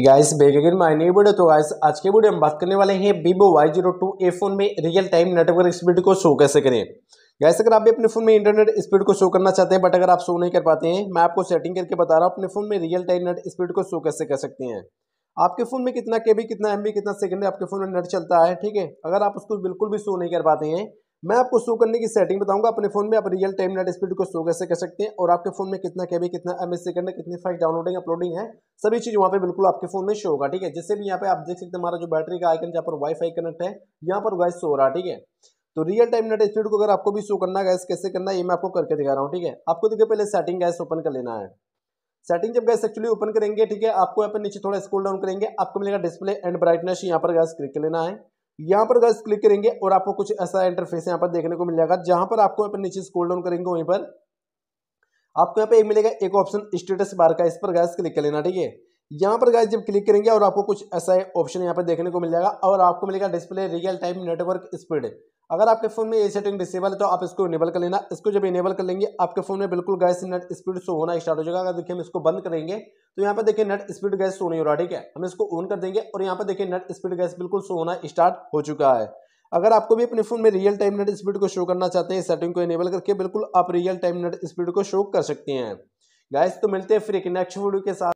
guys back my तो guys आज के वीडियो हम बात करने वाले हैं Vivo Y zero two A phone में रियल टाइम नेटवर्क स्पीड को शो कैसे करें गाइस अगर आप भी अपने फ़ोन में इंटरनेट स्पीड को शो करना चाहते हैं बट अगर आप शो नहीं कर पाते हैं मैं आपको सेटिंग करके बता रहा हूँ अपने फ़ोन में रियल टाइम नेट स्पीड को शो कैसे कर सकते हैं आपके फ़ोन में कितना के बी कितना एम कितना सेकेंड आपके फ़ोन में नेट चलता है ठीक है अगर आप उसको बिल्कुल भी शो नहीं कर पाते हैं मैं आपको शो करने की सेटिंग बताऊंगा अपने फोन में आप रियल टाइम नेट स्पीड को शो कैसे कर सकते हैं और आपके फोन में कितना कैबी कितना एम एस सेकंड है कितनी फाइल डाउनलोडिंग अपलोडिंग है सभी चीज़ वहाँ पे बिल्कुल आपके फोन में शो होगा ठीक है जिससे भी यहाँ पे आप देख सकते हैं हमारा जो बैटरी का आइकन जहाँ पर वाईफाई कनेक्ट है यहाँ पर गैस शो हो रहा है ठीक है तो रियल टाइम नेट स्पीड को अगर आपको भी शो करना गैस कैसे करना है ये मैं आपको करके दिखा रहा हूँ ठीक है आपको देखिए पहले सेटिंग गैस ओपन कर लेना है सेटिंग जब गैस एक्चुअली ओपन करेंगे ठीक है आपको यहाँ पर नीचे थोड़ा स्कूल डाउन करेंगे आपको मिलेगा डिस्प्ले एंड ब्राइटनेस यहाँ पर गैस क्लिक कर लेना है यहाँ पर गैस क्लिक करेंगे और आपको कुछ ऐसा इंटरफेस यहाँ पर देखने को मिल जाएगा जहां पर आपको यहाँ पर नीचे स्कोल डाउन करेंगे वहीं पर आपको यहाँ पे एक मिलेगा एक ऑप्शन स्टेटस बार का इस पर गैस क्लिक कर लेना ठीक है यहाँ पर गाइज जब क्लिक करेंगे और आपको कुछ ऐसा ऑप्शन यहाँ पर देखने को मिल जाएगा और आपको मिलेगा display real time network speed अगर आपके फ़ोन में ये सेटिंग डिसेबल है तो आप इसको इनेबल कर लेना इसको जब इनेबल कर लेंगे आपके फ़ोन में बिल्कुल गैस नेट स्पीड शो होना स्टार्ट हो जाएगा अगर देखिए हम इसको बंद करेंगे तो यहाँ पर देखिए नेट स्पीड गैस शो नहीं हो रहा ठीक है हम इसको ऑन कर देंगे और यहाँ पर देखिए नेट स्पीड गैस बिल्कुल शो होना स्टार्ट हो चुका है अगर आपको भी अपने फ़ोन में रियल टाइम नेट स्पीड को शो करना चाहते हैं सेटिंग को इनेबल करके बिल्कुल आप रियल टाइम नेट स्पीड को शो कर सकते हैं गैस तो मिलते हैं फिर एक नेक्स्ट वीडियो के साथ